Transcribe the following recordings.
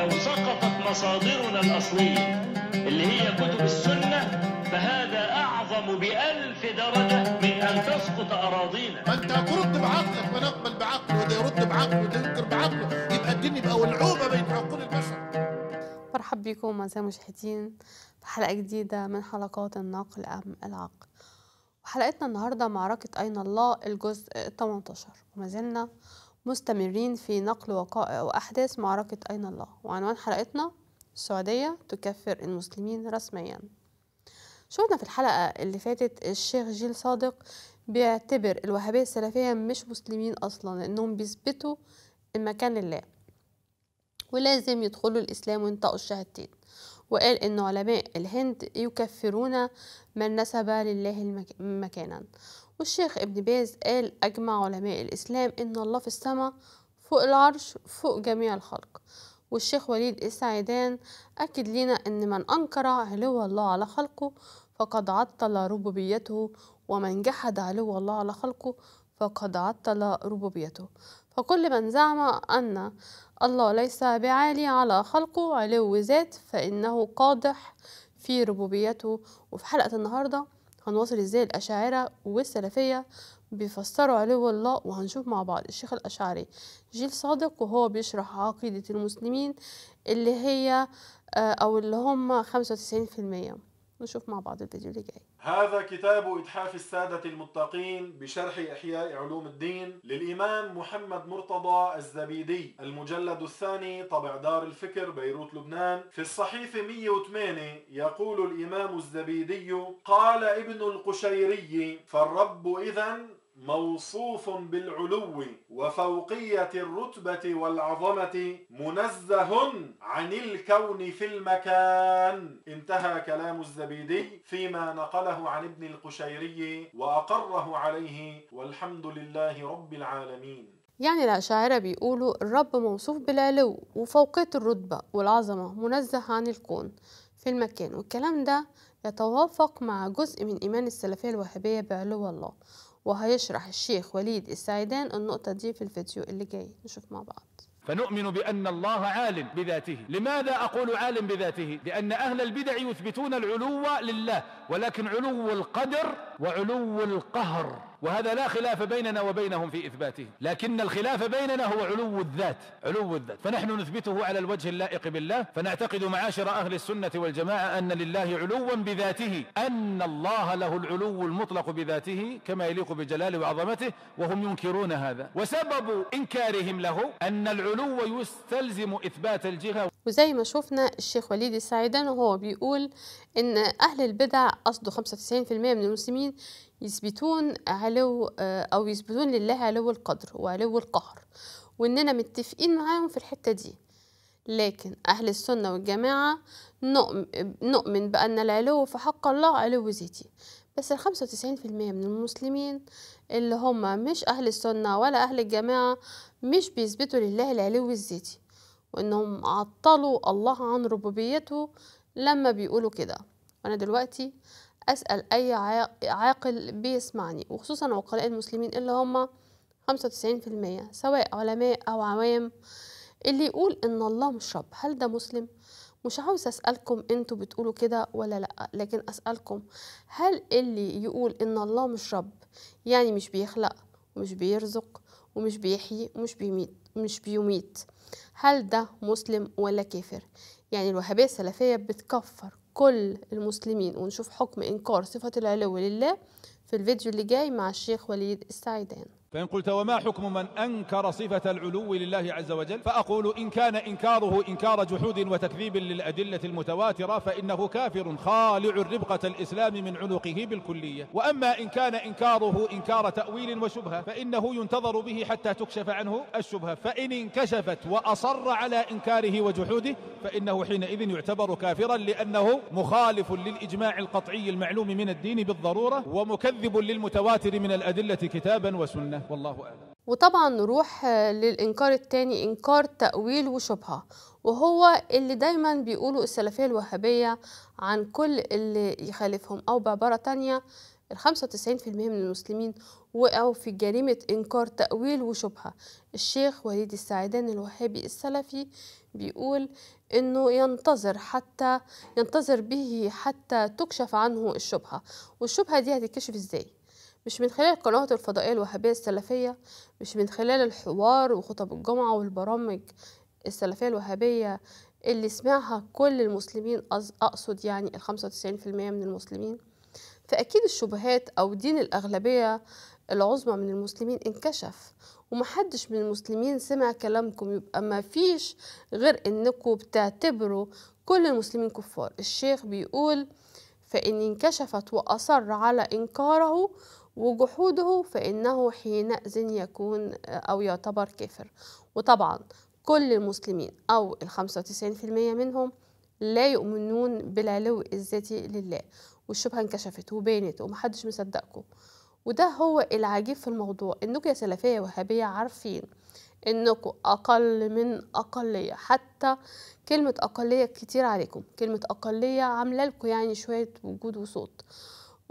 لو سقطت مصادرنا الأصلية اللي هي كتب السنة فهذا أعظم بألف درجة من أن تسقط أراضينا فأنت أنت ترد بعقلك ما نقبل بعقله وده يرد بعقله وده ينكر بعقله يبقى الدين يبقى ولعوبة بين عقول البشر مرحب بكم أعزائي المشاهدين في حلقة جديدة من حلقات النقل أم العقل وحلقتنا النهاردة معركة أين الله الجزء 18 وما زلنا مستمرين في نقل وقائع وأحداث معركة أين الله وعنوان حلقتنا السعودية تكفر المسلمين رسميا شوفنا في الحلقة اللي فاتت الشيخ جيل صادق بيعتبر الوهابية السلفية مش مسلمين أصلا لأنهم بيثبتوا المكان لله ولازم يدخلوا الإسلام وينطقوا الشهادتين وقال إن علماء الهند يكفرون من نسب لله مكانا والشيخ ابن باز قال أجمع علماء الإسلام إن الله في السماء فوق العرش فوق جميع الخلق والشيخ وليد السعيدان أكد لنا إن من أنكر علو الله على خلقه فقد عطل ربوبيته ومن جحد علو الله على خلقه فقد عطل ربوبيته فكل من زعم أن الله ليس بعالي على خلقه علو ذات فإنه قادح في ربوبيته وفي حلقة النهارده هنواصل ازاي الأشاعرة والسلفية بيفسروا علو الله وهنشوف مع بعض الشيخ الأشعري جيل صادق وهو بيشرح عقيدة المسلمين اللي هي آه، أو اللي هم خمسة وتسعين في المية نشوف مع بعض الفيديو اللي جاي هذا كتاب إتحاف السادة المتقين بشرح إحياء علوم الدين للإمام محمد مرتضى الزبيدي المجلد الثاني طبع دار الفكر بيروت لبنان في الصحيفة 108 يقول الإمام الزبيدي قال ابن القشيري فالرب إذا موصوف بالعلو وفوقية الرتبة والعظمة منزه عن الكون في المكان انتهى كلام الزبيدي فيما نقله عن ابن القشيري وأقره عليه والحمد لله رب العالمين يعني الأشاعرة بيقولوا الرب موصوف بالعلو وفوقية الرتبة والعظمة منزه عن الكون في المكان والكلام ده يتوافق مع جزء من إيمان السلفية الوهابية بعلو الله وهيشرح الشيخ وليد السعيدان النقطة دي في الفيديو اللي جاي نشوف مع بعض فنؤمن بأن الله عالم بذاته لماذا أقول عالم بذاته؟ لأن أهل البدع يثبتون العلو لله ولكن علو القدر وعلو القهر وهذا لا خلاف بيننا وبينهم في إثباته لكن الخلاف بيننا هو علو الذات علو الذات فنحن نثبته على الوجه اللائق بالله فنعتقد معاشر أهل السنة والجماعة أن لله علوا بذاته أن الله له العلو المطلق بذاته كما يليق بجلاله وعظمته وهم ينكرون هذا وسبب إنكارهم له أن العلو يستلزم إثبات الجهة وزي ما شفنا الشيخ وليد السعيدان وهو بيقول ان اهل البدع قصده 95% من المسلمين المسلمين يثبتون علو آه، أو يثبتون لله علو القدر وعلو القهر وإننا متفقين معاهم في الحتة دي لكن أهل السنة والجماعة نؤمن بأن العلو في حق الله علو ذاتي بس ال 95% من المسلمين اللي هم مش أهل السنة ولا أهل الجماعة مش بيثبتوا لله العلو الذاتي وإنهم عطلوا الله عن ربوبيته لما بيقولوا كده وأنا دلوقتي أسأل أي عاقل بيسمعني وخصوصا عقلاء المسلمين اللي هم 95% في المية سواء علماء أو عوام اللي يقول إن الله مش رب هل ده مسلم؟ مش عاوز أسألكم أنتوا بتقولوا كده ولا لأ لكن أسألكم هل اللي يقول إن الله مش رب يعني مش بيخلق ومش بيرزق ومش بيحيي ومش بيميت مش بيميت هل ده مسلم ولا كافر يعني الوهابية السلفية بتكفر كل المسلمين ونشوف حكم إنكار صفة العلو لله في الفيديو اللي جاي مع الشيخ وليد السعيدان فإن قلت وما حكم من أنكر صفة العلو لله عز وجل فأقول إن كان إنكاره إنكار جحود وتكذيب للأدلة المتواترة فإنه كافر خالع ربقة الإسلام من عنقه بالكلية وأما إن كان إنكاره إنكار تأويل وشبهة فإنه ينتظر به حتى تكشف عنه الشبهة فإن انكشفت وأصر على إنكاره وجحوده فإنه حينئذ يعتبر كافرا لأنه مخالف للإجماع القطعي المعلوم من الدين بالضرورة ومكذب للمتواتر من الأدلة كتابا وسنة الله والله أعلم وطبعا نروح آه، للإنكار الثاني إنكار تأويل وشبهة وهو اللي دايما بيقولوا السلفية الوهابية عن كل اللي يخالفهم أو بعبارة تانية ال 95% من المسلمين وقعوا في جريمة إنكار تأويل وشبهة الشيخ وليد السعيدان الوهابي السلفي بيقول إنه ينتظر حتى ينتظر به حتى تكشف عنه الشبهة والشبهة دي هتتكشف إزاي؟ مش من خلال القنوات الفضائية الوهابية السلفية مش من خلال الحوار وخطب الجمعة والبرامج السلفية الوهابية اللي سمعها كل المسلمين أقصد يعني الخمسة وتسعين في المية من المسلمين فأكيد الشبهات أو دين الأغلبية العظمى من المسلمين انكشف ومحدش من المسلمين سمع كلامكم يبقى ما فيش غير انكم بتعتبروا كل المسلمين كفار الشيخ بيقول فإن انكشفت وأصر على إنكاره وجحوده فإنه حينئذ يكون أو يعتبر كافر وطبعا كل المسلمين أو الخمسة وتسعين في المية منهم لا يؤمنون بالعلو الذاتي لله والشبهة انكشفت وبانت ومحدش مصدقكم وده هو العجيب في الموضوع انكم يا سلفية وهابية عارفين انكم اقل من اقلية حتى كلمة اقلية كتير عليكم كلمة اقلية عاملة لكم يعني شوية وجود وصوت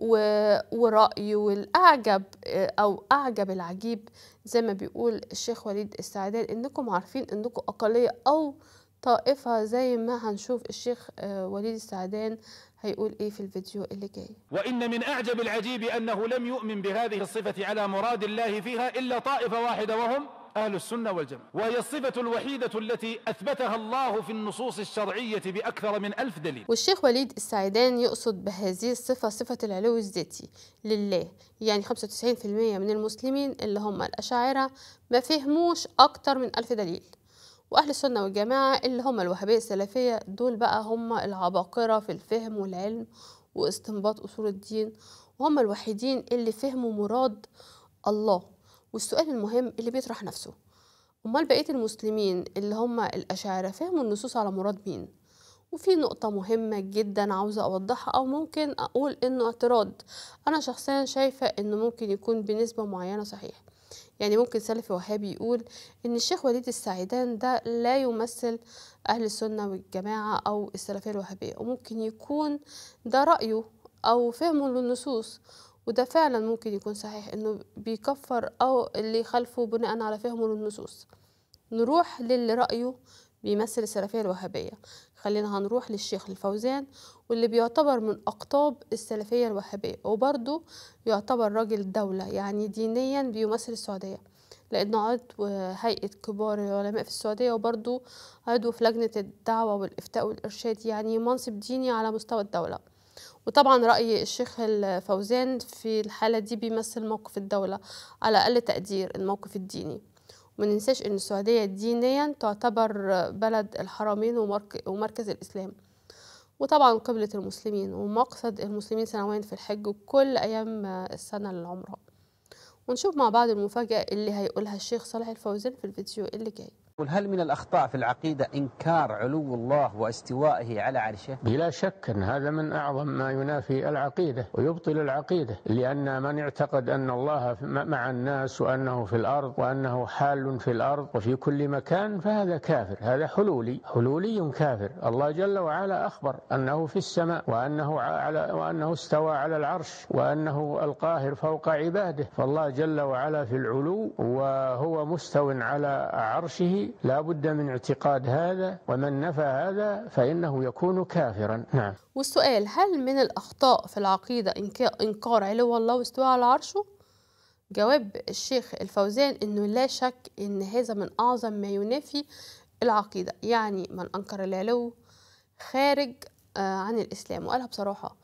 ورأي والأعجب أو أعجب العجيب زي ما بيقول الشيخ وليد السعدان إنكم عارفين إنكم أقلية أو طائفة زي ما هنشوف الشيخ وليد السعدان هيقول ايه في الفيديو اللي جاي وان من اعجب العجيب انه لم يؤمن بهذه الصفه على مراد الله فيها الا طائفه واحده وهم أهل السنة والجماعة وهي الصفة الوحيدة التي أثبتها الله في النصوص الشرعية بأكثر من ألف دليل والشيخ وليد السعيدان يقصد بهذه الصفة صفة العلو الذاتي لله يعني 95% من المسلمين اللي هم الأشاعرة ما فهموش أكتر من ألف دليل واهل السنه والجماعه اللي هم الوهابيه السلفيه دول بقى هم العباقره في الفهم والعلم واستنباط اصول الدين وهم الوحيدين اللي فهموا مراد الله والسؤال المهم اللي بيطرح نفسه أمال بقية المسلمين اللي هم الأشاعرة فهموا النصوص على مراد مين وفي نقطة مهمة جدا عاوزة أوضحها أو ممكن أقول إنه اعتراض أنا شخصيا شايفة إنه ممكن يكون بنسبة معينة صحيح يعني ممكن سلفي وهابي يقول إن الشيخ وليد السعيدان ده لا يمثل أهل السنة والجماعة أو السلفية الوهابية وممكن يكون ده رأيه أو فهمه للنصوص وده فعلا ممكن يكون صحيح انه بيكفر او اللي خلفه بناء على فهمه للنصوص نروح للي رايه بيمثل السلفيه الوهابيه خلينا هنروح للشيخ الفوزان واللي بيعتبر من اقطاب السلفيه الوهابيه وبرضه يعتبر راجل دوله يعني دينيا بيمثل السعوديه لانه عضو هيئه كبار العلماء في السعوديه وبرضه عضو في لجنه الدعوه والافتاء والارشاد يعني منصب ديني على مستوى الدوله وطبعا رأي الشيخ الفوزان في الحالة دي بيمثل موقف الدولة على أقل تقدير الموقف الديني ومننساش أن السعودية دينيا تعتبر بلد الحرمين ومركز الإسلام وطبعا قبلة المسلمين ومقصد المسلمين سنويا في الحج وكل أيام السنة للعمرة ونشوف مع بعض المفاجأة اللي هيقولها الشيخ صالح الفوزان في الفيديو اللي جاي يقول هل من الأخطاء في العقيدة إنكار علو الله واستوائه على عرشه بلا شك أن هذا من أعظم ما ينافي العقيدة ويبطل العقيدة لأن من اعتقد أن الله مع الناس وأنه في الأرض وأنه حال في الأرض وفي كل مكان فهذا كافر هذا حلولي حلولي كافر الله جل وعلا أخبر أنه في السماء وأنه, على وأنه استوى على العرش وأنه القاهر فوق عباده فالله جل وعلا في العلو وهو مستو على عرشه لا بد من اعتقاد هذا ومن نفى هذا فإنه يكون كافرا نعم والسؤال هل من الأخطاء في العقيدة إنكار علو الله واستواء على عرشه؟ جواب الشيخ الفوزان أنه لا شك أن هذا من أعظم ما ينافي العقيدة يعني من أنكر العلو خارج آه، عن الإسلام وقالها بصراحة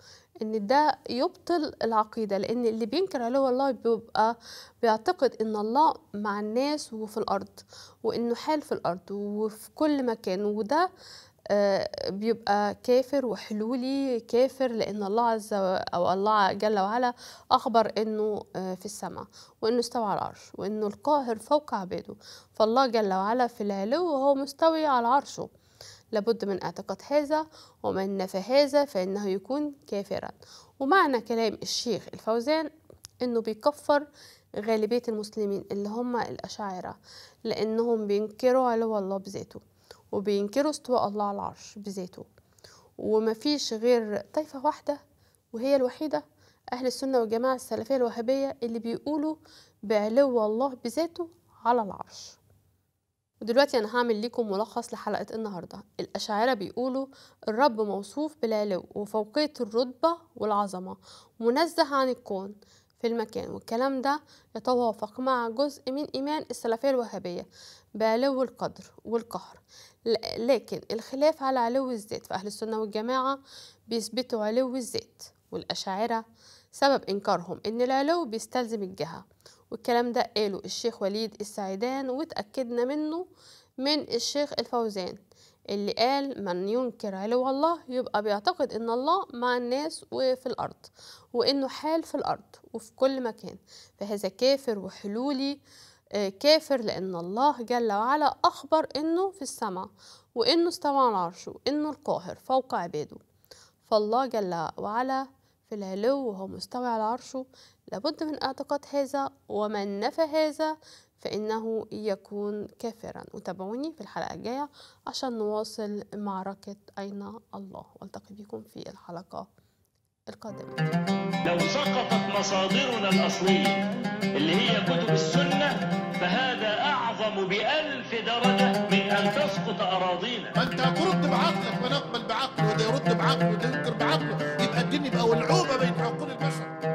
ان ده يبطل العقيده لان اللي بينكر علو الله بيبقى بيعتقد ان الله مع الناس وفي الارض وانه حال في الارض وفي كل مكان وده آه، بيبقى كافر وحلولي كافر لان الله عز او الله جل وعلا اخبر انه آه، في السماء وانه استوى على العرش وانه القاهر فوق عباده فالله جل وعلا في العلو وهو مستوي على عرشه لابد من اعتقاد هذا ومن نفى هذا فإنه يكون كافرا ومعنى كلام الشيخ الفوزان إنه بيكفر غالبية المسلمين اللي هم الأشاعرة لأنهم بينكروا علو الله بذاته وبينكروا استواء الله على العرش بذاته فيش غير طائفة واحدة وهي الوحيدة أهل السنة والجماعة السلفية الوهابية اللي بيقولوا بعلو الله بذاته على العرش ودلوقتي أنا هعمل ليكم ملخص لحلقة النهاردة الأشاعرة بيقولوا الرب موصوف بالعلو وفوقية الرتبة والعظمة منزه عن الكون في المكان والكلام ده يتوافق مع جزء من إيمان السلفية الوهابية بعلو القدر والقهر لكن الخلاف على علو الذات فأهل السنة والجماعة بيثبتوا علو الذات والأشاعرة سبب إنكارهم إن العلو بيستلزم الجهة والكلام ده قاله الشيخ وليد السعيدان وتأكدنا منه من الشيخ الفوزان اللي قال من ينكر علو الله يبقى بيعتقد ان الله مع الناس وفي الارض وانه حال في الارض وفي كل مكان فهذا كافر وحلولي آه، كافر لأن الله جل وعلا أخبر أنه في السماء وأنه استوى على عرشه أنه القاهر فوق عباده فالله جل وعلا في العلو وهو مستوى على عرشه لابد من اعتقاد هذا ومن نفى هذا فإنه يكون كافرا وتابعوني في الحلقة الجاية عشان نواصل معركة أين الله والتقي بكم في الحلقة القادمة لو سقطت مصادرنا الأصلية اللي هي كتب السنة فهذا أعظم بألف درجة من أن تسقط أراضينا ما أنت ترد بعقلك ونقبل بعقله وده يرد بعقله وده ينكر بعقله يبقى الدين يبقى ولعوبة بين عقول البشر